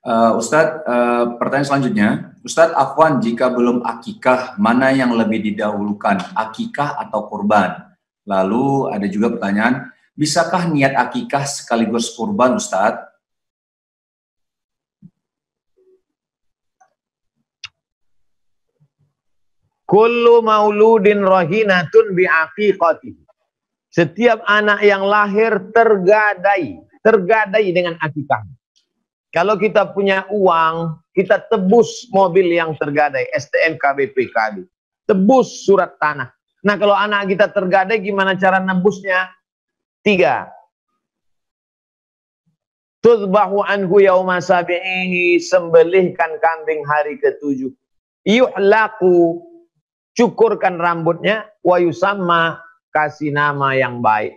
Uh, Ustadz, uh, pertanyaan selanjutnya. Ustadz Afwan, jika belum akikah, mana yang lebih didahulukan, akikah atau kurban? Lalu ada juga pertanyaan, bisakah niat akikah sekaligus kurban Ustadz? Kullu mauludin rahinatun bi'aqiqati. Setiap anak yang lahir tergadai, tergadai dengan akikahnya. Kalau kita punya uang, kita tebus mobil yang tergadai, STNK BPKB. Tebus surat tanah. Nah kalau anak kita tergadai, gimana cara nebusnya? Tiga. Tuzbahu anhu yauma sabi'ihi, sembelihkan kambing hari ketujuh. Yuhlaku, cukurkan rambutnya, wa yusamma, kasih nama yang baik.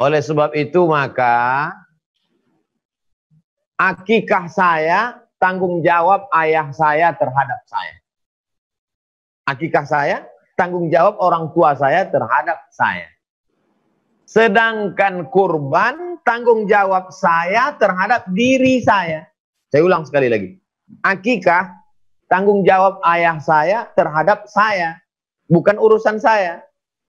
Oleh sebab itu maka akikah saya, tanggung jawab ayah saya terhadap saya. Akikah saya, tanggung jawab orang tua saya terhadap saya. Sedangkan kurban, tanggung jawab saya terhadap diri saya. Saya ulang sekali lagi. Akikah, tanggung jawab ayah saya terhadap saya. Bukan urusan saya.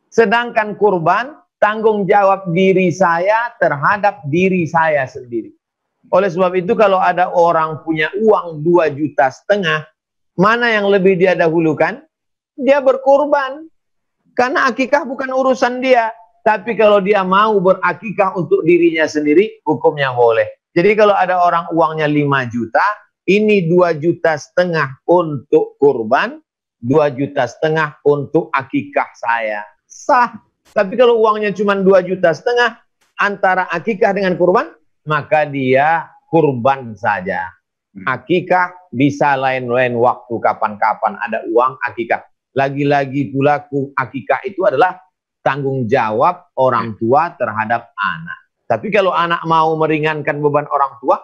Sedangkan kurban, tanggung jawab diri saya terhadap diri saya sendiri. Oleh sebab itu kalau ada orang punya uang 2 juta setengah, mana yang lebih dia dahulukan? Dia berkorban. Karena akikah bukan urusan dia. Tapi kalau dia mau berakikah untuk dirinya sendiri, hukumnya boleh. Jadi kalau ada orang uangnya 5 juta, ini 2 juta setengah untuk kurban, 2 juta setengah untuk akikah saya. Sah. Tapi kalau uangnya cuma 2 juta setengah, antara akikah dengan kurban maka dia kurban saja. Hmm. Akikah bisa lain-lain waktu kapan-kapan ada uang akikah. Lagi-lagi pula akikah itu adalah tanggung jawab orang hmm. tua terhadap anak. Tapi kalau anak mau meringankan beban orang tua,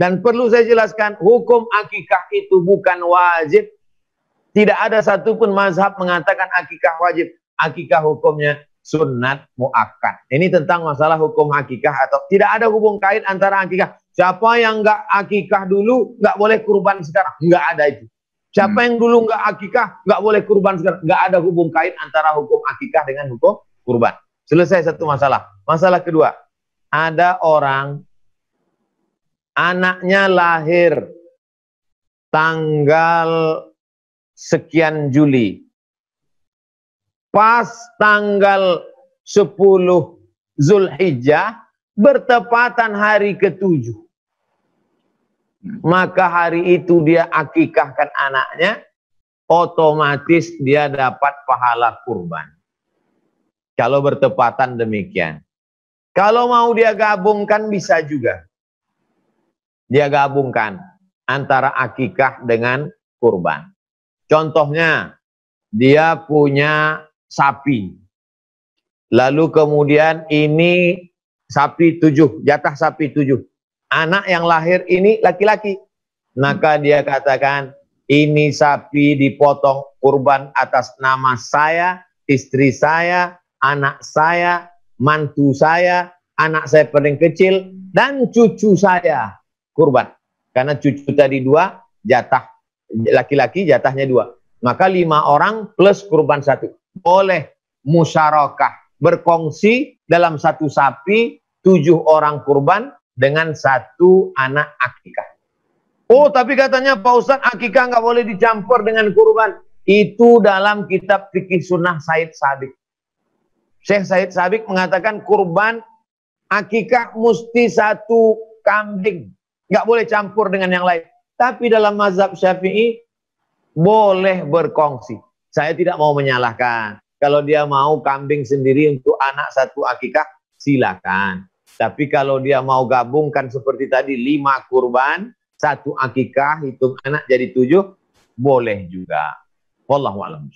dan perlu saya jelaskan, hukum akikah itu bukan wajib. Tidak ada satupun mazhab mengatakan akikah wajib. Akikah hukumnya sunat muakkad. Ini tentang masalah hukum akikah atau tidak ada hubung kait antara akikah. Siapa yang nggak akikah dulu nggak boleh kurban sekarang, nggak ada itu. Siapa hmm. yang dulu nggak akikah nggak boleh kurban sekarang, nggak ada hubung kait antara hukum akikah dengan hukum kurban. Selesai satu masalah. Masalah kedua, ada orang anaknya lahir tanggal sekian Juli, pas tanggal 10 Zulhijjah bertepatan hari ketujuh. Maka hari itu dia akikahkan anaknya, otomatis dia dapat pahala kurban. Kalau bertepatan demikian. Kalau mau dia gabungkan bisa juga. Dia gabungkan antara akikah dengan kurban. Contohnya, dia punya sapi. Lalu kemudian ini sapi tujuh, jatah sapi tujuh. Anak yang lahir ini laki-laki. Maka dia katakan, ini sapi dipotong kurban atas nama saya, istri saya, anak saya, mantu saya, anak saya paling kecil, dan cucu saya kurban. Karena cucu tadi dua, jatah laki-laki jatahnya dua. Maka lima orang plus kurban satu boleh musyarakah, berkongsi dalam satu sapi tujuh orang kurban dengan satu anak akikah. Oh, tapi katanya Pak Ustadz akikah nggak boleh dicampur dengan kurban. Itu dalam kitab fikih sunnah Said Sabik. Syekh Said Sabik mengatakan kurban akikah mesti satu kambing. Nggak boleh campur dengan yang lain. Tapi dalam mazhab syafi'i boleh berkongsi. Saya tidak mau menyalahkan. Kalau dia mau kambing sendiri untuk anak satu akikah, silakan. Tapi kalau dia mau gabungkan seperti tadi, lima kurban, satu akikah, hitung anak jadi tujuh, boleh juga. Wallahualam.